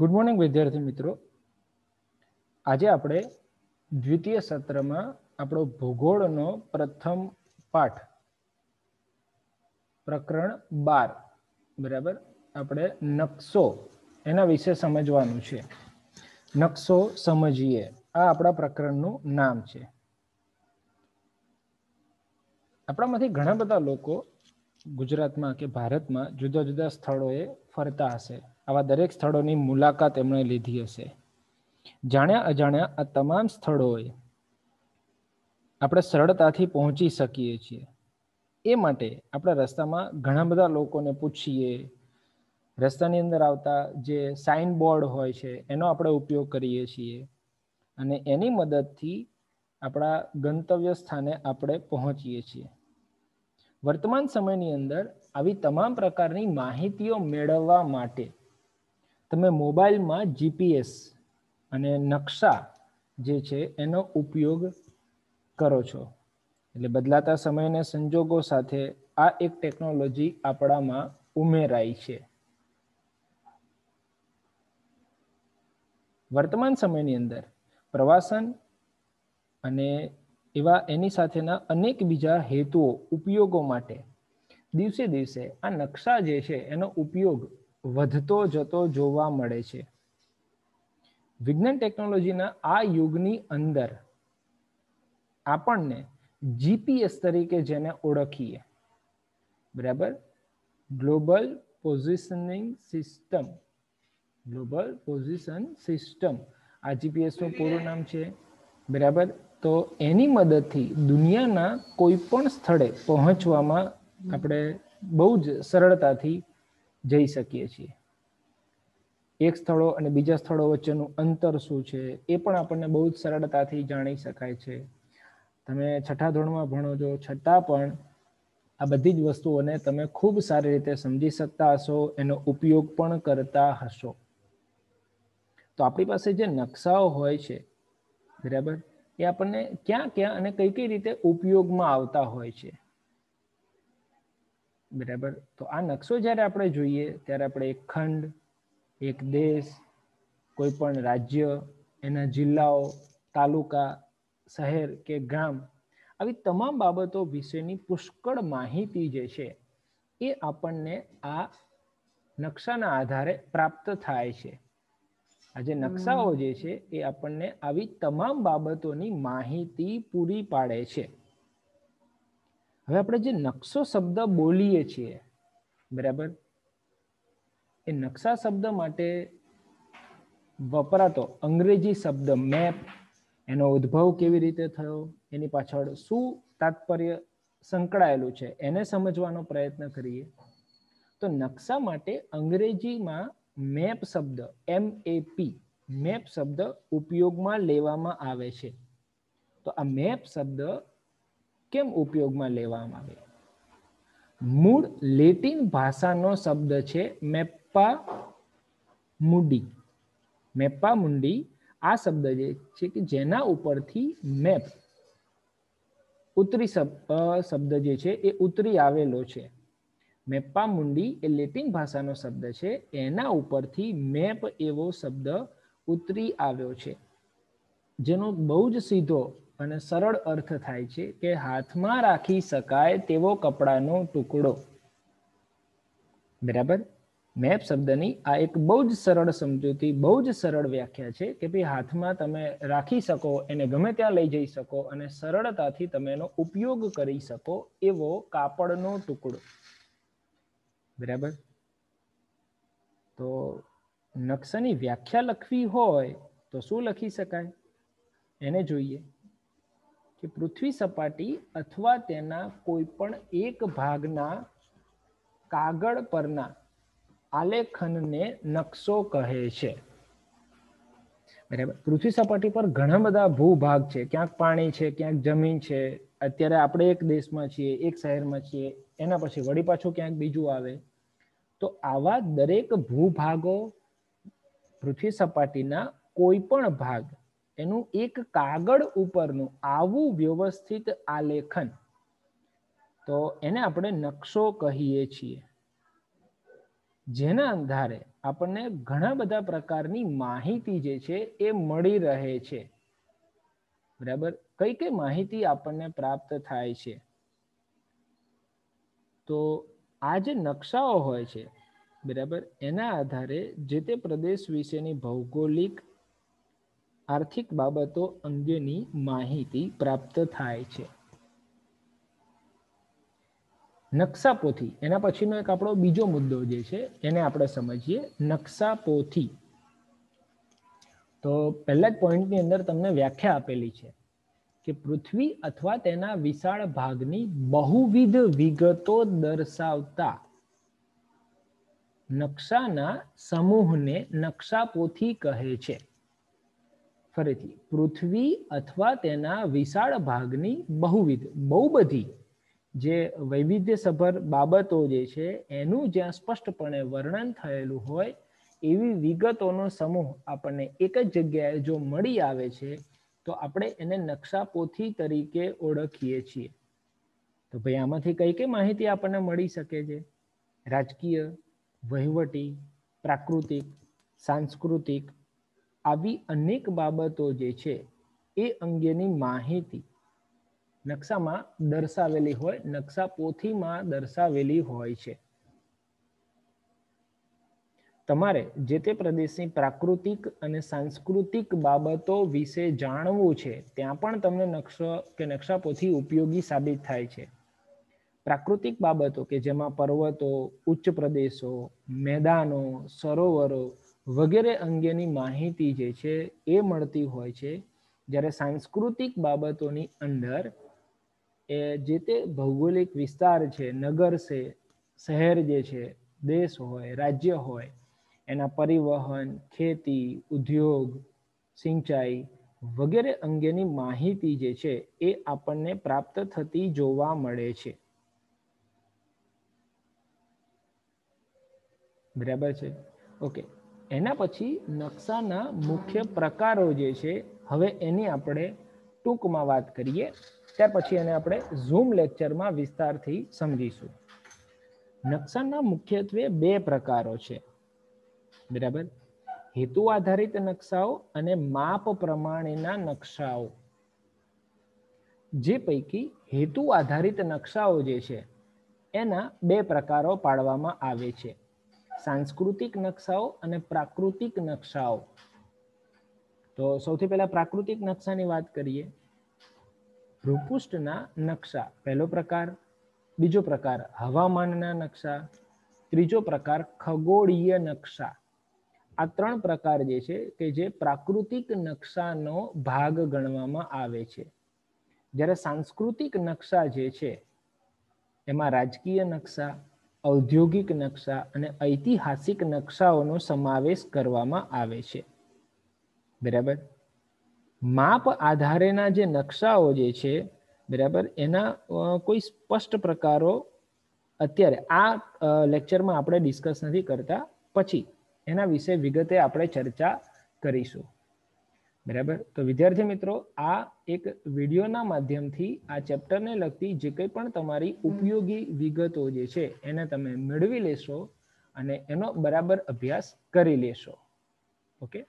good morning વિદ્યાર્થી મિત્રો આજે આપણે દ્વિતીય સત્રમાં આપણો ભૂગોળનો પ્રથમ પાઠ પ્રકરણ બાર બરાબર આપણે નકશો એના વિશે સમજવાનું છે નકશો સમજીએ આ આપણા પ્રકરણનું નામ છે આપણામાંથી ઘણા બધા લોકો ગુજરાતમાં કે ભારતમાં જુદા જુદા સ્થળોએ ફરતા હશે આવા દરેક સ્થળોની મુલાકાત એમણે લીધી હશે જાણ્યા અજાણ્યા આ તમામ સ્થળોએ આપણે સરળતાથી પહોંચી શકીએ છીએ એ માટે આપણે રસ્તામાં ઘણા બધા લોકોને પૂછીએ રસ્તાની અંદર આવતા જે સાઇન બોર્ડ હોય છે એનો આપણે ઉપયોગ કરીએ છીએ અને એની મદદથી આપણા ગંતવ્ય સ્થાને આપણે પહોંચીએ છીએ વર્તમાન સમયની અંદર આવી તમામ પ્રકારની માહિતીઓ મેળવવા માટે તમે મોબાઈલમાં જીપીએસ અને નકશા જે છે એનો ઉપયોગ કરો છો એટલે બદલાતા સમયને સંજોગો સાથે આ એક ટેકનોલોજી આપણામાં ઉમેરાઈ છે વર્તમાન સમયની અંદર પ્રવાસન અને એવા એની સાથેના અનેક બીજા હેતુઓ ઉપયોગો માટે દિવસે દિવસે આ નકશા જે છે એનો ઉપયોગ વધતો જતો જોવા મળે છે વિજ્ઞાન ટેકનોલોજીના આ યુગની અંદર આપણને જીપીએસ તરીકે જેને ઓળખીએ બરાબર global positioning system global position system આ જીપીએસનું પૂરું નામ છે બરાબર તો એની મદદથી દુનિયાના કોઈ પણ સ્થળે પહોંચવામાં આપણે બહુ જ સરળતાથી જઈ શકીએ છીએ એક સ્થળો અને બીજા સ્થળો વચ્ચેનું અંતર શું છે એ પણ આપણને બહુ જ સરળતાથી જાણી શકાય છે તમે છઠ્ઠા ધોરણમાં ભણો છો છતાં પણ આ બધી જ વસ્તુઓને તમે ખૂબ સારી રીતે સમજી શકતા હશો એનો ઉપયોગ પણ કરતા હશો તો આપણી પાસે જે નકશાઓ હોય છે બરાબર એ આપણને ક્યાં ક્યાં અને કઈ કઈ રીતે ઉપયોગમાં આવતા હોય છે બરાબર તો આ નકશો જ્યારે આપણે જોઈએ ત્યારે આપણે એક ખંડ એક દેશ કોઈ પણ રાજ્ય એના જિલ્લાઓ તાલુકા શહેર કે ગામ આવી તમામ બાબતો વિશેની પુષ્કળ માહિતી જે છે એ આપણને આ નકશાના આધારે પ્રાપ્ત થાય છે આજે નકશાઓ જે છે એ આપણને આવી તમામ બાબતોની માહિતી પૂરી પાડે છે હવે આપણે જે નકશો શબ્દ બોલીએ છીએ બરાબર એ નકશા શબ્દ માટે વપરાતો અંગ્રેજી શબ્દ મેપ એનો ઉદ્ભવ કેવી રીતે થયો એની પાછળ શું તાત્પર્ય સંકળાયેલું છે એને સમજવાનો પ્રયત્ન કરીએ તો નકશા માટે અંગ્રેજીમાં મેપ શબ્દ એમ એ પી મેપ શબ્દ ઉપયોગમાં લેવામાં આવે છે તો આ મેપ શબ્દ કેમ ઉપયોગમાં લેવામાં આવે મૂળ લેટિન ભાષાનો શબ્દ છે મેપ્પા મુડી મેપ્પા મુંડી આ શબ્દ જે છે કે જેના ઉપરથી મેપ ઉતરી શબ્દ જે છે એ ઉતરી આવેલો છે મેપ્પા મુંડી એ લેટિન ભાષાનો શબ્દ છે એના ઉપરથી મેપ એવો શબ્દ ઉતરી આવ્યો છે જેનો બહુ જ સીધો અને સરળ અર્થ થાય છે કે હાથમાં રાખી શકાય તેવો કપડાનો ટુકડો બરાબર મેપ શબ્દની આ એક બહુ જ સરળ સમજૂતી બહુ જ સરળ વ્યાખ્યા છે કે ભાઈ હાથમાં તમે રાખી શકો એને ગમે ત્યાં લઈ જઈ શકો અને સરળતાથી તમે એનો ઉપયોગ કરી શકો એવો કાપડનો ટુકડો બરાબર તો નકશાની વ્યાખ્યા લખવી હોય તો શું લખી શકાય એને જોઈએ કે પૃથ્વી સપાટી અથવા તેના કોઈ પણ એક ભાગના કાગળ પરના આલેખનને નકશો કહે છે બરાબર પૃથ્વી સપાટી પર ઘણા બધા ભૂભાગ છે ક્યાંક પાણી છે ક્યાંક જમીન છે અત્યારે આપણે એક દેશમાં છીએ એક શહેરમાં છીએ એના પછી વળી પાછું ક્યાંક બીજું આવે તો આવા દરેક ભૂભાગો પૃથ્વી સપાટીના કોઈ પણ ભાગ એનું એક કાગળ ઉપરનું આવું વ્યવસ્થિત આલેખન તો એને આપણે નકશો કહીએ છીએ જેના આધારે આપણને ઘણા બધા પ્રકારની માહિતી જે છે એ મળી રહે છે બરાબર કઈ કઈ માહિતી આપણને પ્રાપ્ત થાય છે તો આ જે નકશાઓ હોય છે બરાબર એના આધારે જે તે પ્રદેશ વિશેની ભૌગોલિક આર્થિક બાબતો અંગેની માહિતી પ્રાપ્ત થાય છે નકશાપોથી એના પછીનો એક આપણો બીજો મુદ્દો જે છે એને આપણે સમજીએ નકશાપોથી તો પહેલા જ પોઈન્ટની અંદર તમને વ્યાખ્યા આપેલી છે કે પૃથ્વી અથવા તેના વિશાળ ભાગની બહુવિધ વિગતો દર્શાવતા નકશાના સમૂહને નકશાપોથી કહે છે ફરીથી પૃથ્વી અથવા તેના વિશાળ ભાગની બહુવિધ બહુ બધી જે વૈવિધ્યસભર બાબતો જે છે એનું જ્યાં સ્પષ્ટપણે વર્ણન થયેલું હોય એવી વિગતોનો સમૂહ આપણને એક જ જગ્યાએ જો મળી આવે છે તો આપણે એને નકશાપોથી તરીકે ઓળખીએ છીએ તો ભાઈ આમાંથી કઈ કઈ માહિતી આપણને મળી શકે છે રાજકીય વહીવટી પ્રાકૃતિક સાંસ્કૃતિક આવી અનેક બાબતો જે છે એ અંગેની માહિતી નકશામાં દર્શાવેલી હોય નકશા પોથીમાં દર્શાવેલી હોય છે તમારે જે તે પ્રદેશની પ્રાકૃતિક અને સાંસ્કૃતિક બાબતો વિશે જાણવું છે ત્યાં પણ તમને નકશો કે નકશા પોથી ઉપયોગી સાબિત થાય છે પ્રાકૃતિક બાબતો કે જેમાં પર્વતો ઉચ્ચ પ્રદેશો મેદાનો સરોવરો વગેરે અંગેની માહિતી જે છે એ મળતી હોય છે જ્યારે સાંસ્કૃતિક બાબતોની અંદર એ જે તે ભૌગોલિક વિસ્તાર છે નગર છે શહેર જે છે દેશ હોય રાજ્ય હોય એના પરિવહન ખેતી ઉદ્યોગ સિંચાઈ વગેરે અંગેની માહિતી જે છે એ આપણને પ્રાપ્ત થતી જોવા મળે છે બરાબર છે ઓકે એના પછી નકશાના મુખ્ય પ્રકારો જે છે હવે એની આપણે ટૂંકમાં વાત કરીએ ત્યાર પછી એને આપણે ઝૂમ લેક્ચરમાં વિસ્તારથી સમજીશું નકશાના મુખ્યત્વે બે પ્રકારો છે બરાબર હેતુ આધારિત નકશાઓ અને માપ પ્રમાણેના નકશાઓ જે પૈકી હેતુ આધારિત નકશાઓ જે છે એના બે પ્રકારો પાડવામાં આવે છે સાંસ્કૃતિક નકશાઓ અને પ્રાકૃતિક નકશાઓ તો સૌથી પહેલા પ્રાકૃતિક નકશાની વાત કરીએ ભૂપૃષ્ઠના નકશા પહેલો પ્રકાર બીજો પ્રકાર હવામાનના નકશા ત્રીજો પ્રકાર ખગોળીય નકશા આ ત્રણ પ્રકાર જે છે કે જે પ્રાકૃતિક નકશાનો ભાગ ગણવામાં આવે છે જ્યારે સાંસ્કૃતિક નકશા જે છે એમાં રાજકીય નકશા ઔદ્યોગિક નકશા અને ઐતિહાસિક નકશાઓનો સમાવેશ કરવામાં આવે છે બરાબર માપ આધારેના જે નકશાઓ જે છે બરાબર એના કોઈ સ્પષ્ટ પ્રકારો અત્યારે આ લેક્ચરમાં આપણે ડિસ્કસ નથી કરતા પછી એના વિશે વિગતે આપણે ચર્ચા કરીશું બરાબર તો વિદ્યાર્થી મિત્રો આ એક વિડીયોના માધ્યમથી આ ચેપ્ટરને લગતી જે કંઈ પણ તમારી ઉપયોગી વિગતો જે છે એને તમે મેળવી લેશો અને એનો બરાબર અભ્યાસ કરી લેશો ઓકે